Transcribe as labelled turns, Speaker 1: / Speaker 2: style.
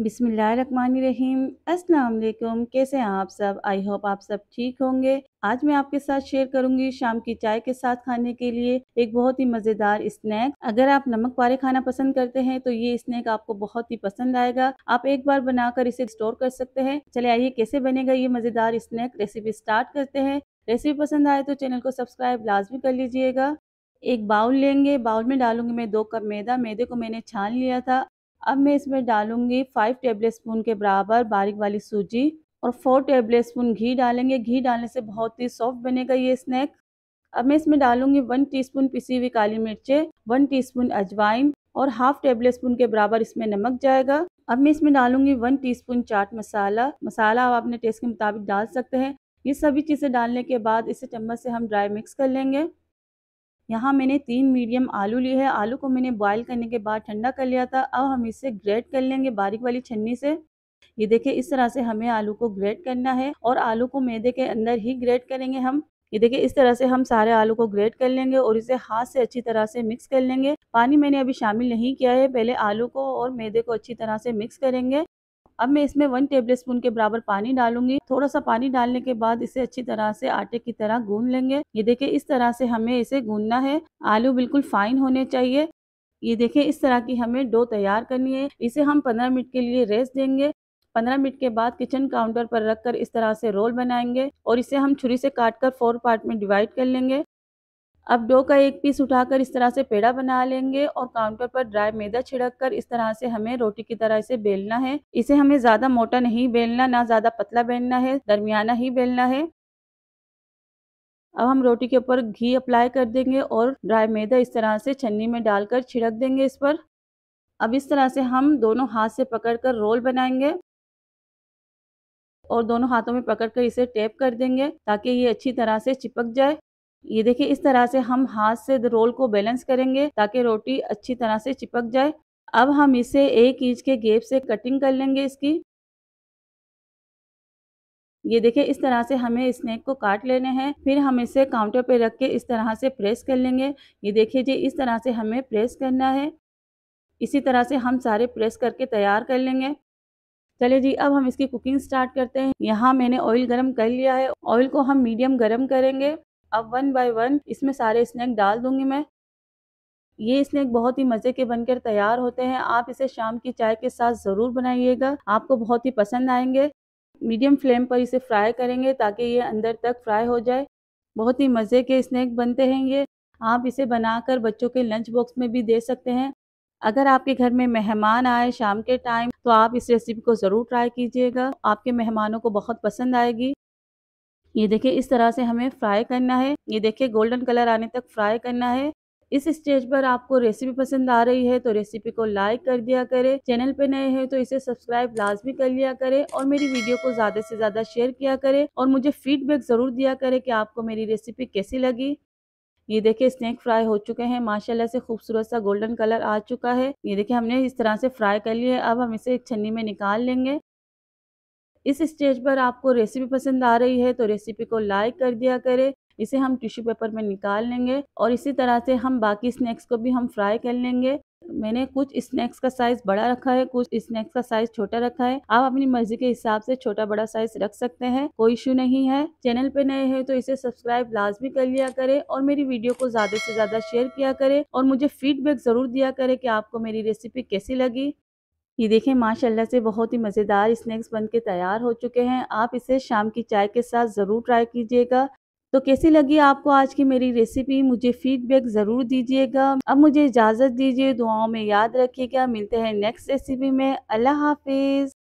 Speaker 1: बिसमीम अस्सलाम कैसे हैं आप सब आई होप आप सब ठीक होंगे आज मैं आपके साथ शेयर करूंगी शाम की चाय के साथ खाने के लिए एक बहुत ही मज़ेदार स्नैक अगर आप नमक वाले खाना पसंद करते हैं तो ये स्नैक आपको बहुत ही पसंद आएगा आप एक बार बनाकर इसे स्टोर कर सकते हैं चले आइए कैसे बनेगा ये मज़ेदार स्नैक रेसिपी स्टार्ट करते हैं रेसिपी पसंद आए तो चैनल को सब्सक्राइब लाजमी कर लीजिएगा एक बाउल लेंगे बाउल में डालूंगी मैं दो कप मैदा मैदे को मैंने छान लिया था अब मैं इसमें डालूंगी फाइव टेबल स्पून के बराबर बारीक वाली सूजी और फोर टेबल स्पून घी डालेंगे घी डालने से बहुत ही सॉफ्ट बनेगा ये स्नैक अब मैं इसमें डालूंगी वन टीस्पून पिसी हुई काली मिर्चें वन टीस्पून अजवाइन और हाफ टेबल स्पून के बराबर इसमें नमक जाएगा अब मैं इसमें डालूंगी वन टीस्पून चाट मसाला मसाला आप अपने टेस्ट के मुताबिक डाल सकते हैं ये सभी चीज़ें डालने के बाद इसे चम्मच से हम ड्राई मिक्स कर लेंगे यहाँ मैंने तीन मीडियम आलू लिए है आलू को मैंने बॉईल करने के बाद ठंडा कर लिया था अब हम इसे ग्रेट कर लेंगे बारीक वाली छन्नी से ये देखिए इस तरह से हमें आलू को ग्रेट करना है और आलू को मैदे के अंदर ही ग्रेट करेंगे हम ये देखिए इस तरह से हम सारे आलू को ग्रेट कर लेंगे और इसे हाथ से अच्छी तरह से मिक्स कर लेंगे पानी मैंने अभी शामिल नहीं किया है पहले आलू को और मैदे को अच्छी तरह से मिक्स करेंगे अब मैं इसमें वन टेबल स्पून के बराबर पानी डालूंगी थोड़ा सा पानी डालने के बाद इसे अच्छी तरह से आटे की तरह गून लेंगे ये देखे इस तरह से हमें इसे गूनना है आलू बिल्कुल फाइन होने चाहिए ये देखे इस तरह की हमें डो तैयार करनी है इसे हम पंद्रह मिनट के लिए रेस्ट देंगे पंद्रह मिनट के बाद किचन काउंटर पर रखकर इस तरह से रोल बनाएंगे और इसे हम छुरी से काट कर फोर पार्ट में डिवाइड कर लेंगे अब डो का एक पीस उठाकर इस तरह से पेड़ा बना लेंगे और काउंटर पर ड्राई मैदा छिड़क कर इस तरह से हमें रोटी की तरह से बेलना है इसे हमें ज्यादा मोटा नहीं बेलना ना ज्यादा पतला बेलना है दरमियाना ही बेलना है अब हम रोटी के ऊपर घी अप्लाई कर देंगे और ड्राई मैदा इस तरह से छन्नी में डालकर छिड़क देंगे इस पर अब इस तरह से हम दोनों हाथ से पकड़कर रोल बनाएंगे और दोनों हाथों में पकड़कर इसे टेप कर देंगे ताकि ये अच्छी तरह से चिपक जाए ये देखिए इस तरह से हम हाथ से रोल को बैलेंस करेंगे ताकि रोटी अच्छी तरह से चिपक जाए अब हम इसे एक इंच के गेप से कटिंग कर लेंगे इसकी ये देखिए इस तरह से हमें स्नैक को काट लेने हैं फिर हम इसे काउंटर पे रख के इस तरह से प्रेस कर लेंगे ये देखिए जी इस तरह से हमें प्रेस करना है इसी तरह से हम सारे प्रेस करके तैयार कर लेंगे चलिए जी अब हम इसकी कुकिंग स्टार्ट करते हैं यहाँ मैंने ऑयल गरम कर लिया है ऑयल को हम मीडियम गरम करेंगे अब वन बाय वन इसमें सारे स्नैक डाल दूंगी मैं ये स्नैक बहुत ही मज़े के बनकर तैयार होते हैं आप इसे शाम की चाय के साथ ज़रूर बनाइएगा आपको बहुत ही पसंद आएंगे मीडियम फ्लेम पर इसे फ्राई करेंगे ताकि ये अंदर तक फ्राई हो जाए बहुत ही मज़े के स्नैक बनते हैं ये आप इसे बनाकर बच्चों के लंच बॉक्स में भी दे सकते हैं अगर आपके घर में मेहमान आए शाम के टाइम तो आप इस रेसिपी को ज़रूर ट्राई कीजिएगा आपके मेहमानों को बहुत पसंद आएगी ये देखिए इस तरह से हमें फ्राई करना है ये देखिए गोल्डन कलर आने तक फ्राई करना है इस स्टेज पर आपको रेसिपी पसंद आ रही है तो रेसिपी को लाइक कर दिया करें चैनल पे नए हैं तो इसे सब्सक्राइब लाजमी कर लिया करें और मेरी वीडियो को ज़्यादा से ज़्यादा शेयर किया करें और मुझे फीडबैक ज़रूर दिया करें कि आपको मेरी रेसिपी कैसी लगी ये देखिए स्नैक फ्राई हो चुके हैं माशाल्लाह से खूबसूरत सा गोल्डन कलर आ चुका है ये देखिए हमने इस तरह से फ्राई कर लिया है अब हम इसे एक छन्नी में निकाल लेंगे इस स्टेज पर आपको रेसिपी पसंद आ रही है तो रेसिपी को लाइक कर दिया करें इसे हम टिश्यू पेपर में निकाल लेंगे और इसी तरह से हम बाकी स्नैक्स को भी हम फ्राई कर लेंगे मैंने कुछ स्नैक्स का साइज बड़ा रखा है कुछ स्नैक्स का साइज छोटा रखा है आप अपनी मर्जी के हिसाब से छोटा बड़ा साइज रख सकते हैं कोई इशू नहीं है चैनल पे नए हैं तो इसे सब्सक्राइब लाजमी कर लिया करें और मेरी वीडियो को ज्यादा से ज्यादा शेयर किया करें और मुझे फीडबैक जरूर दिया करें कि आपको मेरी रेसिपी कैसी लगी ये देखें माशाल्लाह से बहुत ही मज़ेदार स्नैक्स बन के तैयार हो चुके हैं आप इसे शाम की चाय के साथ ज़रूर ट्राई कीजिएगा तो कैसी लगी आपको आज की मेरी रेसिपी मुझे फीडबैक ज़रूर दीजिएगा अब मुझे इजाज़त दीजिए दुआओं में याद रखिएगा मिलते हैं नेक्स्ट रेसिपी में अल्लाह हाफिज़